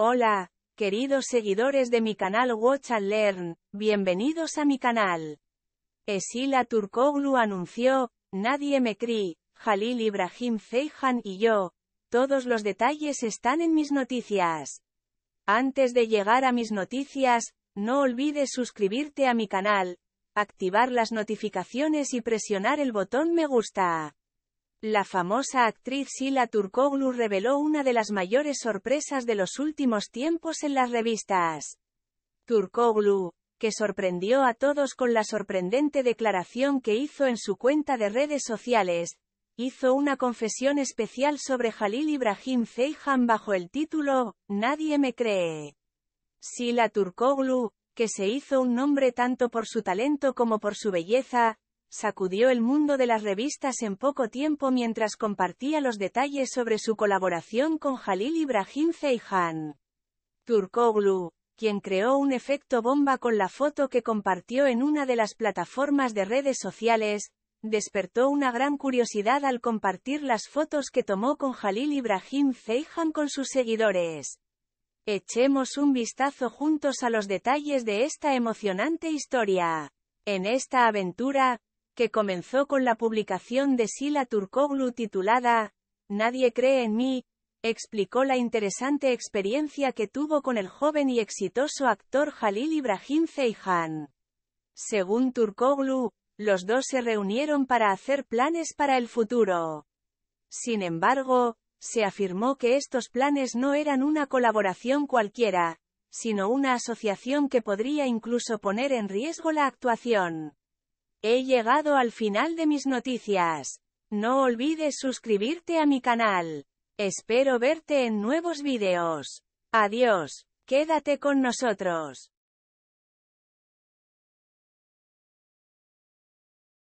Hola, queridos seguidores de mi canal Watch and Learn, bienvenidos a mi canal. Esila Turkoglu anunció, Nadie me crí, Jalil Ibrahim Ceyhan y yo, todos los detalles están en mis noticias. Antes de llegar a mis noticias, no olvides suscribirte a mi canal, activar las notificaciones y presionar el botón me gusta. La famosa actriz Sila Turkoglu reveló una de las mayores sorpresas de los últimos tiempos en las revistas. Turkoglu, que sorprendió a todos con la sorprendente declaración que hizo en su cuenta de redes sociales, hizo una confesión especial sobre Halil Ibrahim Ceyhan bajo el título Nadie me cree. Sila Turkoglu, que se hizo un nombre tanto por su talento como por su belleza, sacudió el mundo de las revistas en poco tiempo mientras compartía los detalles sobre su colaboración con Jalil Ibrahim Ceyhan. Turkoglu, quien creó un efecto bomba con la foto que compartió en una de las plataformas de redes sociales, despertó una gran curiosidad al compartir las fotos que tomó con Jalil Ibrahim Ceyhan con sus seguidores. Echemos un vistazo juntos a los detalles de esta emocionante historia. En esta aventura, que comenzó con la publicación de Sila Turkoglu titulada Nadie cree en mí, explicó la interesante experiencia que tuvo con el joven y exitoso actor Halil Ibrahim Ceyhan. Según Turkoglu, los dos se reunieron para hacer planes para el futuro. Sin embargo, se afirmó que estos planes no eran una colaboración cualquiera, sino una asociación que podría incluso poner en riesgo la actuación. He llegado al final de mis noticias. No olvides suscribirte a mi canal. Espero verte en nuevos videos. Adiós. Quédate con nosotros.